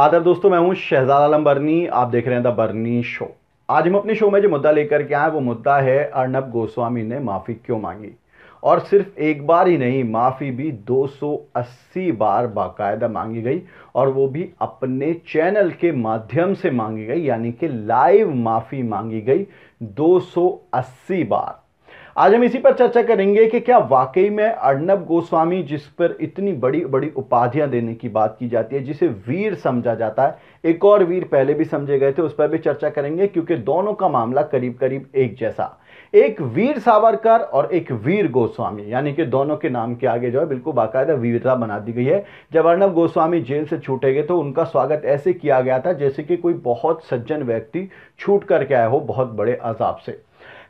आदर दोस्तों मैं हूं शहजाद आलम बर्नी आप देख रहे हैं द बर्नी शो आज हम अपने शो में जो मुद्दा लेकर के आए वो मुद्दा है अर्नब गोस्वामी ने माफ़ी क्यों मांगी और सिर्फ एक बार ही नहीं माफ़ी भी 280 बार बाकायदा मांगी गई और वो भी अपने चैनल के माध्यम से मांगी गई यानी कि लाइव माफ़ी मांगी गई 280 बार आज हम इसी पर चर्चा करेंगे कि क्या वाकई में अर्णब गोस्वामी जिस पर इतनी बड़ी बड़ी उपाधियां देने की बात की जाती है जिसे वीर समझा जाता है एक और वीर पहले भी समझे गए थे उस पर भी चर्चा करेंगे क्योंकि दोनों का मामला करीब करीब एक जैसा एक वीर सावरकर और एक वीर गोस्वामी यानी कि दोनों के नाम के आगे जो है बिल्कुल बाकायदा वीरता बना दी गई है जब अर्णब गोस्वामी जेल से छूटे गए तो उनका स्वागत ऐसे किया गया था जैसे कि कोई बहुत सज्जन व्यक्ति छूट करके आया हो बहुत बड़े अजाब से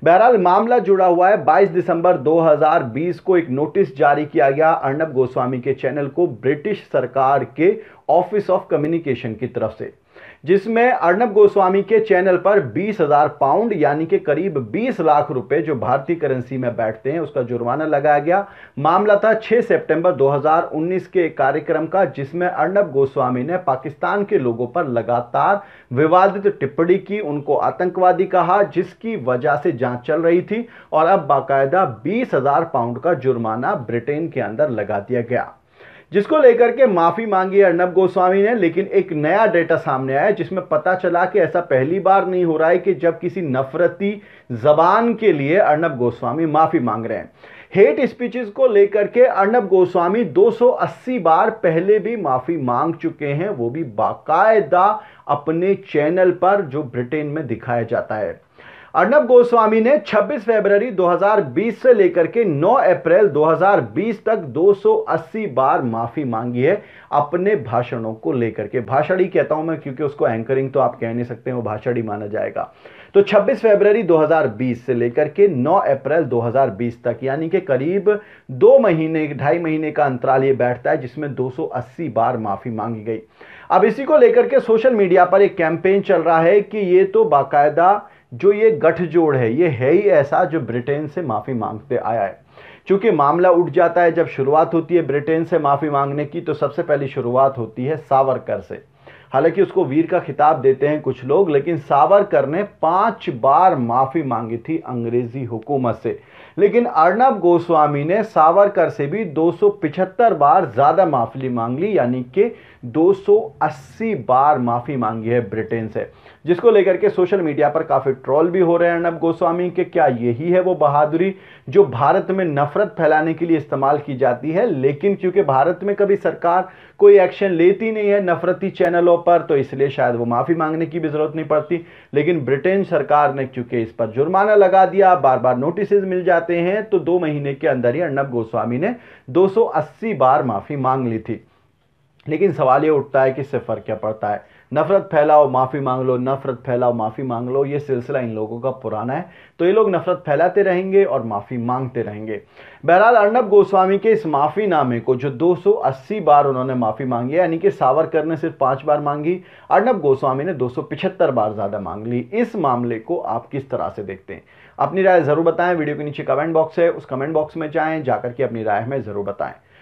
बहरहाल मामला जुड़ा हुआ है 22 दिसंबर 2020 को एक नोटिस जारी किया गया अर्णब गोस्वामी के चैनल को ब्रिटिश सरकार के ऑफिस ऑफ कम्युनिकेशन की तरफ से जिसमें अर्नब गोस्वामी के चैनल पर बीस हजार पाउंड यानी कि करीब बीस लाख रुपए जो भारतीय करेंसी में बैठते हैं उसका जुर्माना लगाया गया मामला था 6 सितंबर 2019 के कार्यक्रम का जिसमें अर्नब गोस्वामी ने पाकिस्तान के लोगों पर लगातार विवादित टिप्पणी की उनको आतंकवादी कहा जिसकी वजह से जांच चल रही थी और अब बाकायदा बीस हजार पाउंड का जुर्माना ब्रिटेन के अंदर लगा दिया गया जिसको लेकर के माफ़ी मांगी अर्नब गोस्वामी ने लेकिन एक नया डेटा सामने आया जिसमें पता चला कि ऐसा पहली बार नहीं हो रहा है कि जब किसी नफरती जबान के लिए अर्नब गोस्वामी माफ़ी मांग रहे हैं हेट स्पीचेस को लेकर के अर्नब गोस्वामी 280 बार पहले भी माफ़ी मांग चुके हैं वो भी बाकायदा अपने चैनल पर जो ब्रिटेन में दिखाया जाता है अर्नब गोस्वामी ने 26 फरवरी 2020 से लेकर के 9 अप्रैल 2020 तक 280 बार माफी मांगी है अपने भाषणों को लेकर के भाषण ही कहता हूं मैं क्योंकि उसको एंकरिंग तो आप कह नहीं सकते वो भाषण ही माना जाएगा तो 26 फरवरी 2020 से लेकर के 9 अप्रैल 2020 तक यानी कि करीब दो महीने ढाई महीने का अंतराल ये बैठता है जिसमें 280 बार माफी मांगी गई अब इसी को लेकर के सोशल मीडिया पर एक कैंपेन चल रहा है कि ये तो बाकायदा जो ये गठजोड़ है ये है ही ऐसा जो ब्रिटेन से माफ़ी मांगते आया है क्योंकि मामला उठ जाता है जब शुरुआत होती है ब्रिटेन से माफ़ी मांगने की तो सबसे पहली शुरुआत होती है सावरकर से हालांकि उसको वीर का खिताब देते हैं कुछ लोग लेकिन सावरकर ने पांच बार माफ़ी मांगी थी अंग्रेज़ी हुकूमत से लेकिन अर्णब गोस्वामी ने सावरकर से भी 275 बार ज़्यादा माफ़ी मांग ली यानी कि 280 बार माफ़ी मांगी है ब्रिटेन से जिसको लेकर के सोशल मीडिया पर काफ़ी ट्रोल भी हो रहे हैं अर्णब गोस्वामी के क्या यही है वो बहादुरी जो भारत में नफ़रत फैलाने के लिए इस्तेमाल की जाती है लेकिन क्योंकि भारत में कभी सरकार कोई एक्शन लेती नहीं है नफ़रती चैनलों पर तो इसलिए शायद वो माफ़ी मांगने की भी ज़रूरत नहीं पड़ती लेकिन ब्रिटेन सरकार ने चूंकि इस पर जुर्माना लगा दिया बार बार नोटिस मिल जाते हैं तो दो महीने के अंदर ही अर्णब गोस्वामी ने 280 बार माफ़ी मांग ली थी लेकिन सवाल ये उठता है कि इससे फ़र्क क्या पड़ता है नफरत फैलाओ माफ़ी मांग लो नफरत फैलाओ माफ़ी मांग लो ये सिलसिला इन लोगों का पुराना है तो ये लोग नफरत फैलाते रहेंगे और माफ़ी मांगते रहेंगे बहरहाल अर्णब गोस्वामी के इस माफ़ीनामे को जो 280 बार उन्होंने माफ़ी मांगी है यानी कि सावरकर ने सिर्फ पाँच बार मांगी अर्णब गोस्वामी ने दो बार ज़्यादा मांग ली इस मामले को आप किस तरह से देखते हैं अपनी राय ज़रूर बताएं वीडियो के नीचे कमेंट बॉक्स है उस कमेंट बॉक्स में जाएँ जाकर के अपनी राय में ज़रूर बताएं